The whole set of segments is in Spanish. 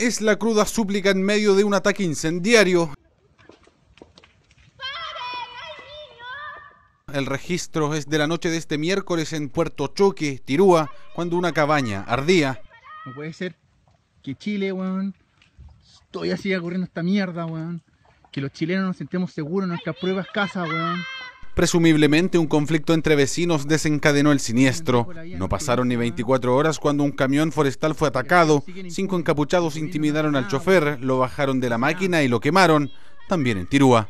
es la cruda súplica en medio de un ataque incendiario. El registro es de la noche de este miércoles en Puerto Choque, Tirúa, cuando una cabaña ardía. No puede ser que Chile, weón, estoy así corriendo esta mierda, weón. Que los chilenos nos sentemos seguros en nuestras pruebas casa, weón. Presumiblemente un conflicto entre vecinos desencadenó el siniestro. No pasaron ni 24 horas cuando un camión forestal fue atacado, cinco encapuchados intimidaron al chofer, lo bajaron de la máquina y lo quemaron, también en Tirúa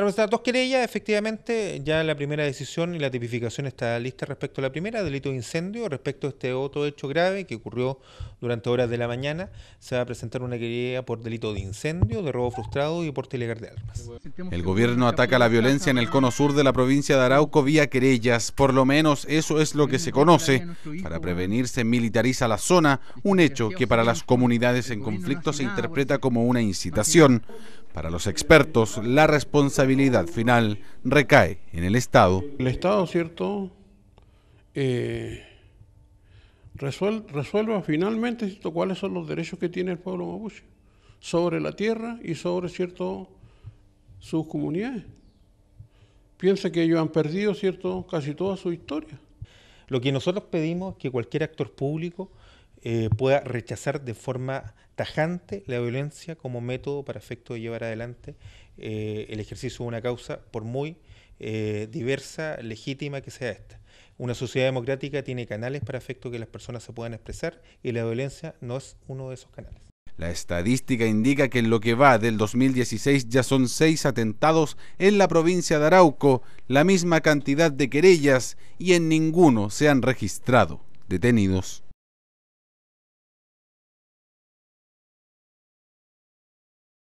dos querellas, efectivamente, ya la primera decisión y la tipificación está lista respecto a la primera, delito de incendio, respecto a este otro hecho grave que ocurrió durante horas de la mañana, se va a presentar una querella por delito de incendio, de robo frustrado y por ilegal de armas. El gobierno ataca la violencia en el cono sur de la provincia de Arauco vía querellas, por lo menos eso es lo que se conoce. Para prevenirse militariza la zona, un hecho que para las comunidades en conflicto se interpreta pues. como una incitación. Para los expertos, la responsabilidad final recae en el Estado. El Estado, ¿cierto? Eh, resuelva finalmente cuáles son los derechos que tiene el pueblo mapuche sobre la tierra y sobre cierto sus comunidades. Piensa que ellos han perdido cierto casi toda su historia. Lo que nosotros pedimos es que cualquier actor público eh, pueda rechazar de forma tajante la violencia como método para efecto de llevar adelante eh, el ejercicio de una causa, por muy eh, diversa, legítima que sea esta. Una sociedad democrática tiene canales para efecto que las personas se puedan expresar y la violencia no es uno de esos canales. La estadística indica que en lo que va del 2016 ya son seis atentados en la provincia de Arauco, la misma cantidad de querellas y en ninguno se han registrado detenidos.